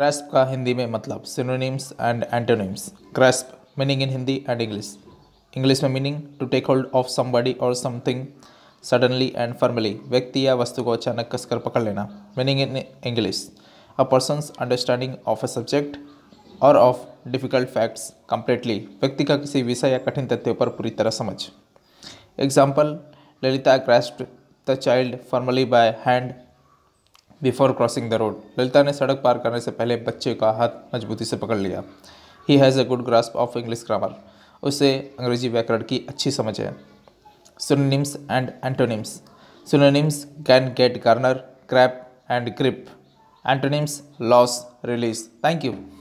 क्रैस्प का हिंदी में मतलब synonyms and antonyms grasp meaning in Hindi and English English में meaning to take hold of somebody or something suddenly and firmly व्यक्ति या वस्तु को अचानक कसकर पकड़ लेना meaning in English a person's understanding of a subject or of difficult facts completely व्यक्ति का किसी विषय या कठिन तथ्य पर पूरी तरह समझ example Lalita grasp the child firmly by hand before crossing the road Lalita ने सड़क पार करने से पहले बच्चे का हाथ मजबूती से पकड़ लिया he has a good grasp of English grammar उसे अंग्रेजी व्याकरण की अच्छी समझ है synonyms and antonyms synonyms can get garner clasp and grip antonyms loss release thank you